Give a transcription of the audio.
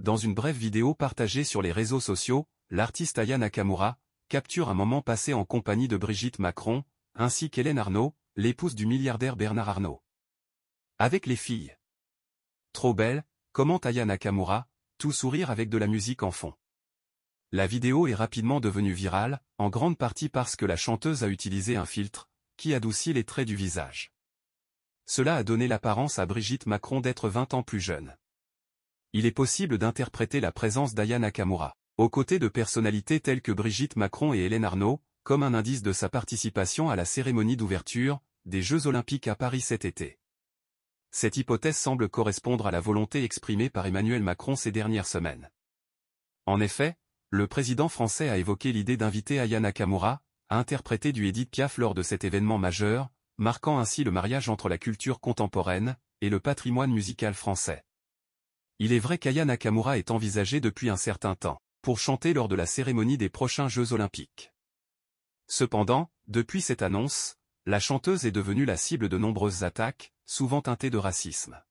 Dans une brève vidéo partagée sur les réseaux sociaux, l'artiste Aya Nakamura capture un moment passé en compagnie de Brigitte Macron, ainsi qu'Hélène Arnault, l'épouse du milliardaire Bernard Arnault. Avec les filles. Trop belle, commente Aya Nakamura, tout sourire avec de la musique en fond. La vidéo est rapidement devenue virale, en grande partie parce que la chanteuse a utilisé un filtre, qui adoucit les traits du visage. Cela a donné l'apparence à Brigitte Macron d'être 20 ans plus jeune il est possible d'interpréter la présence d'Aya Nakamura, aux côtés de personnalités telles que Brigitte Macron et Hélène Arnault, comme un indice de sa participation à la cérémonie d'ouverture des Jeux Olympiques à Paris cet été. Cette hypothèse semble correspondre à la volonté exprimée par Emmanuel Macron ces dernières semaines. En effet, le président français a évoqué l'idée d'inviter Aya Nakamura à interpréter du Edith Piaf lors de cet événement majeur, marquant ainsi le mariage entre la culture contemporaine et le patrimoine musical français. Il est vrai qu'Aya Nakamura est envisagée depuis un certain temps, pour chanter lors de la cérémonie des prochains Jeux Olympiques. Cependant, depuis cette annonce, la chanteuse est devenue la cible de nombreuses attaques, souvent teintées de racisme.